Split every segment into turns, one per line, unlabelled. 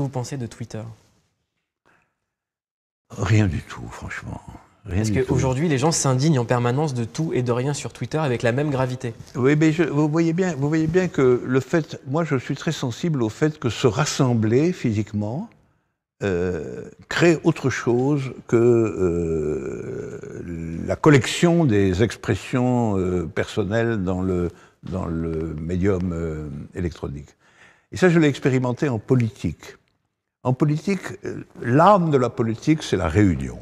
vous pensez de Twitter
Rien du tout, franchement.
Rien Parce qu'aujourd'hui, les gens s'indignent en permanence de tout et de rien sur Twitter avec la même gravité. Oui, mais
vous, voyez bien, vous voyez bien que le fait. Moi, je suis très sensible au fait que se rassembler physiquement euh, crée autre chose que euh, la collection des expressions euh, personnelles dans le, dans le médium électronique. Et ça, je l'ai expérimenté en politique. En politique, euh, l'âme de la politique, c'est la réunion.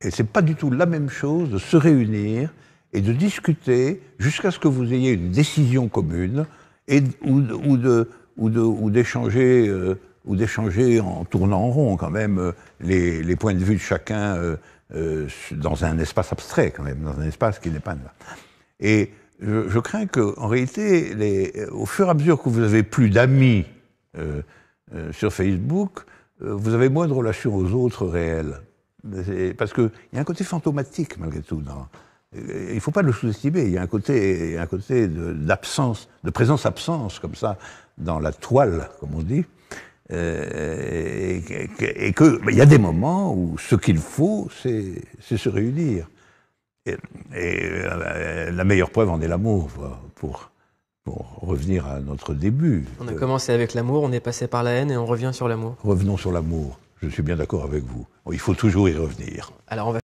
Et c'est pas du tout la même chose de se réunir et de discuter jusqu'à ce que vous ayez une décision commune et, ou, ou de ou d'échanger euh, ou d'échanger en tournant en rond quand même euh, les, les, points de vue de chacun dans un espace abstrait quand même dans un espace qui n'est pas là. Et je, crains que en réalité les, au fur et à mesure que vous avez plus d'amis euh, sur Facebook, euh, vous avez moins de relations aux autres réels. Parce qu'il y a un côté fantomatique, malgré tout. il ne faut pas le sous-estimer. Il y a un côté, un côté d'absence, de, de présence-absence, comme ça, dans la toile, comme on dit. Euh, et, qu'il il y a des moments où ce qu'il faut, c'est se réunir. Et, et, la meilleure preuve en est l'amour, pour, revenir à notre début.
On a commencé avec l'amour, on est passé par la haine et on revient sur l'amour.
Revenons sur l'amour. Je suis bien d'accord avec vous. Il faut toujours y revenir.
Alors on va